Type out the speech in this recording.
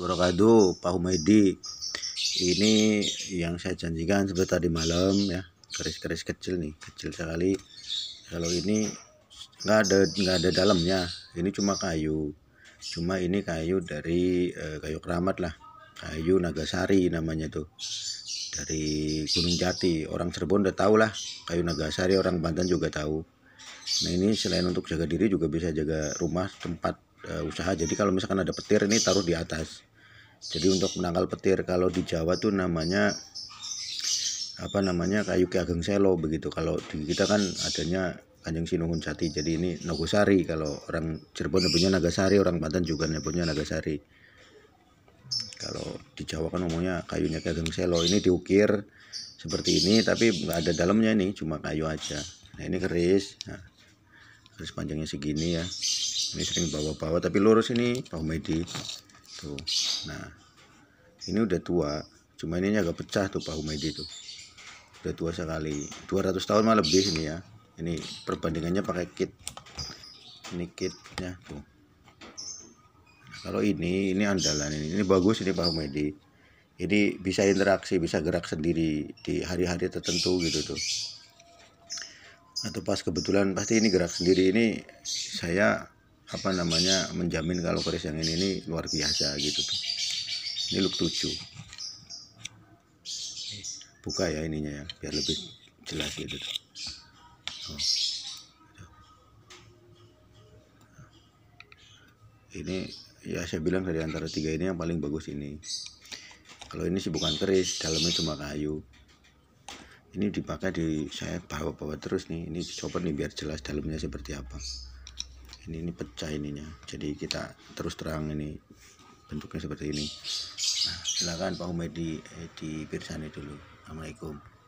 wabarakatuh Pak Humaydi ini yang saya janjikan seperti tadi malam ya keris-keris kecil nih kecil sekali kalau ini nggak ada nggak ada dalamnya ini cuma kayu cuma ini kayu dari eh, kayu keramat lah kayu nagasari namanya tuh dari Gunung Jati orang Cirebon udah tahu lah kayu nagasari orang Banten juga tahu nah ini selain untuk jaga diri juga bisa jaga rumah tempat eh, usaha jadi kalau misalkan ada petir ini taruh di atas jadi untuk menangkal petir kalau di Jawa tuh namanya apa namanya kayu Ki Selo begitu kalau di kita kan adanya Kanjeng Sinungun Jati jadi ini Nogosari kalau orang Cirebon nyebutnya Nagasari orang Banten juga nyebutnya Nagasari kalau di Jawa kan umumnya kayunya Ki Selo ini diukir seperti ini tapi nggak ada dalamnya ini cuma kayu aja nah ini keris nah, keris panjangnya segini ya ini sering bawa-bawa tapi lurus ini bawa medis tuh gitu. nah ini udah tua cuma ini agak pecah tuh Pak Humaydi tuh udah tua sekali 200 tahun malah lebih ini ya ini perbandingannya pakai kit ini kitnya tuh nah, kalau ini ini andalan ini ini bagus ini Pak Humaydi ini bisa interaksi bisa gerak sendiri di hari-hari tertentu gitu tuh atau pas kebetulan pasti ini gerak sendiri ini saya apa namanya menjamin kalau keris yang ini ini luar biasa gitu tuh ini look 7 buka ya ininya ya biar lebih jelas gitu tuh oh, gitu. ini ya saya bilang dari antara tiga ini yang paling bagus ini kalau ini sih bukan keris dalamnya cuma kayu ini dipakai di saya bawa-bawa terus nih ini dicopot nih biar jelas dalamnya seperti apa ini ini pecah ininya jadi kita terus terang ini bentuknya seperti ini nah, silakan Pak Humedi di eh, di Pirsani dulu Assalamualaikum